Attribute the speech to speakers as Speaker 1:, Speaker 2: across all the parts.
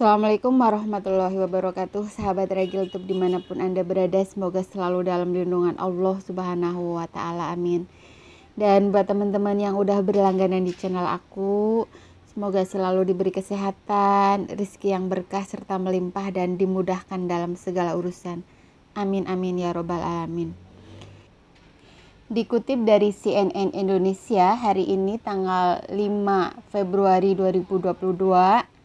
Speaker 1: Assalamualaikum warahmatullahi wabarakatuh Sahabat Regil Youtube dimanapun Anda berada Semoga selalu dalam lindungan Allah subhanahu wa ta'ala amin Dan buat teman-teman yang udah berlangganan di channel aku Semoga selalu diberi kesehatan, rizki yang berkah serta melimpah dan dimudahkan dalam segala urusan Amin amin ya robbal alamin Dikutip dari CNN Indonesia hari ini tanggal 5 Februari 2022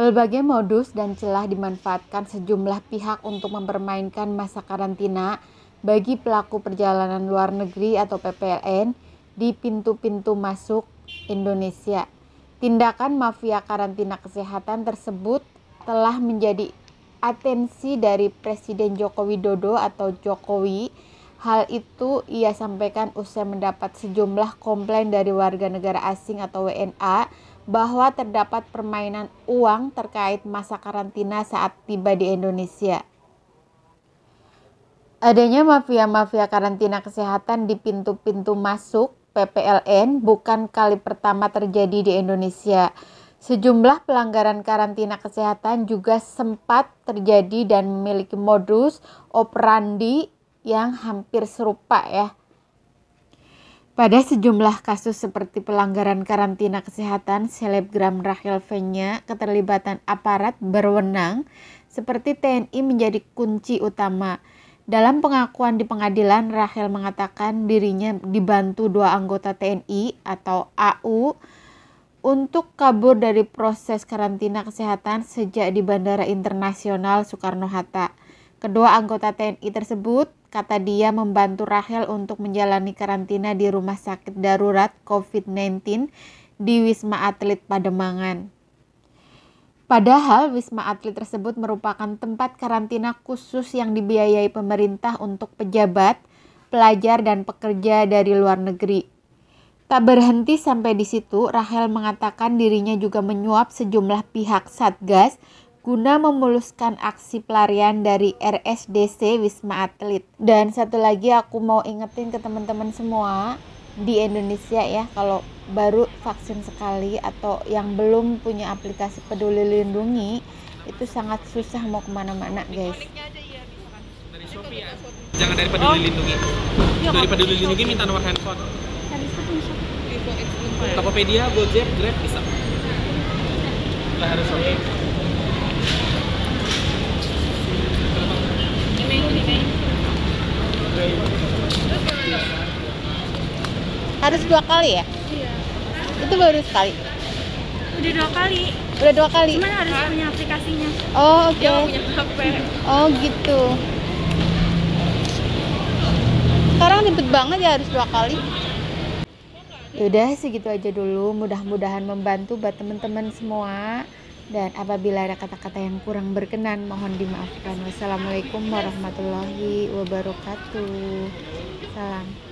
Speaker 1: Berbagai modus dan celah dimanfaatkan sejumlah pihak untuk mempermainkan masa karantina bagi pelaku perjalanan luar negeri atau PPLN di pintu-pintu masuk Indonesia. Tindakan mafia karantina kesehatan tersebut telah menjadi atensi dari Presiden Joko Widodo atau Jokowi. Hal itu ia sampaikan usai mendapat sejumlah komplain dari warga negara asing atau WNA bahwa terdapat permainan uang terkait masa karantina saat tiba di Indonesia. Adanya mafia-mafia karantina kesehatan di pintu-pintu masuk PPLN bukan kali pertama terjadi di Indonesia. Sejumlah pelanggaran karantina kesehatan juga sempat terjadi dan memiliki modus operandi yang hampir serupa ya. Pada sejumlah kasus seperti pelanggaran karantina kesehatan, selebgram Rahel Venya, keterlibatan aparat berwenang seperti TNI menjadi kunci utama. Dalam pengakuan di pengadilan, Rahel mengatakan dirinya dibantu dua anggota TNI atau AU untuk kabur dari proses karantina kesehatan sejak di Bandara Internasional Soekarno-Hatta. Kedua anggota TNI tersebut, kata dia, membantu Rahel untuk menjalani karantina di rumah sakit darurat COVID-19 di Wisma Atlet Pademangan. Padahal Wisma Atlet tersebut merupakan tempat karantina khusus yang dibiayai pemerintah untuk pejabat, pelajar, dan pekerja dari luar negeri. Tak berhenti sampai di situ, Rahel mengatakan dirinya juga menyuap sejumlah pihak Satgas guna memuluskan aksi pelarian dari RSDC Wisma Atlet. Dan satu lagi aku mau ingetin ke teman-teman semua di Indonesia ya kalau baru vaksin sekali atau yang belum punya aplikasi peduli lindungi itu sangat susah mau kemana-mana guys iya, gitu kan. dari Shopee ya jangan dari peduli oh. lindungi iya, dari peduli lindungi minta nomor handphone Tokopedia, Gojek, Grab bisa lah harus Shopee harus dua kali ya iya itu baru sekali udah dua kali udah dua kali cuman harus Hah? punya aplikasinya oh oke okay. punya HP oh gitu sekarang ribet banget ya harus dua kali sih ya segitu aja dulu Mudah-mudahan membantu buat teman-teman semua Dan apabila ada kata-kata yang kurang berkenan Mohon dimaafkan Wassalamualaikum warahmatullahi wabarakatuh Salam